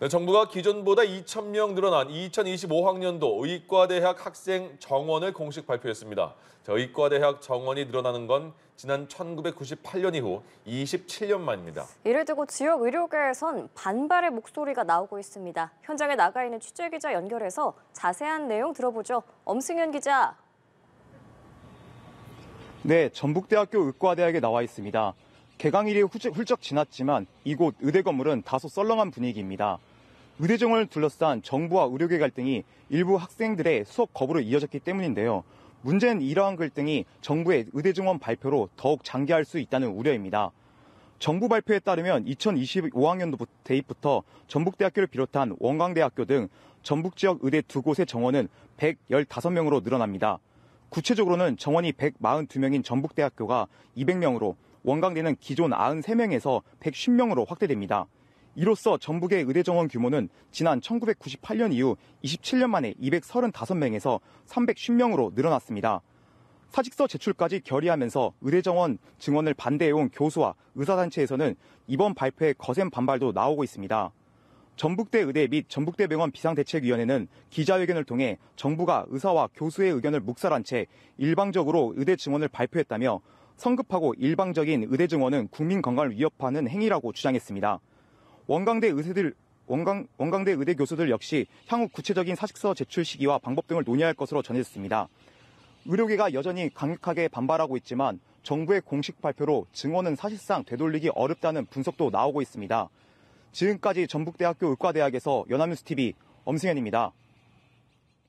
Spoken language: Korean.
네, 정부가 기존보다 2,000명 늘어난 2025학년도 의과대학 학생 정원을 공식 발표했습니다. 자, 의과대학 정원이 늘어나는 건 지난 1998년 이후 27년 만입니다. 이를 두고 지역 의료계에선 반발의 목소리가 나오고 있습니다. 현장에 나가 있는 취재 기자 연결해서 자세한 내용 들어보죠. 엄승현 기자. 네, 전북대학교 의과대학에 나와 있습니다. 개강일이 훌쩍 지났지만 이곳 의대 건물은 다소 썰렁한 분위기입니다. 의대정원을 둘러싼 정부와 의료계 갈등이 일부 학생들의 수업 거부로 이어졌기 때문인데요. 문제는 이러한 갈등이 정부의 의대정원 발표로 더욱 장기화할 수 있다는 우려입니다. 정부 발표에 따르면 2025학년도 대입부터 전북대학교를 비롯한 원광대학교 등 전북 지역 의대 두 곳의 정원은 115명으로 늘어납니다. 구체적으로는 정원이 142명인 전북대학교가 200명으로 원광대는 기존 93명에서 110명으로 확대됩니다. 이로써 전북의 의대 정원 규모는 지난 1998년 이후 27년 만에 235명에서 310명으로 늘어났습니다. 사직서 제출까지 결의하면서 의대 정원 증원을 반대해온 교수와 의사단체에서는 이번 발표에 거센 반발도 나오고 있습니다. 전북대 의대 및 전북대병원 비상대책위원회는 기자회견을 통해 정부가 의사와 교수의 의견을 묵살한 채 일방적으로 의대 증원을 발표했다며 성급하고 일방적인 의대 증원은 국민 건강을 위협하는 행위라고 주장했습니다. 원광대 의대들 원광, 원광대 의대 교수들 역시 향후 구체적인 사직서 제출 시기와 방법 등을 논의할 것으로 전해졌습니다. 의료계가 여전히 강력하게 반발하고 있지만 정부의 공식 발표로 증언은 사실상 되돌리기 어렵다는 분석도 나오고 있습니다. 지금까지 전북대학교 의과대학에서 연합뉴스 TV 엄승현입니다.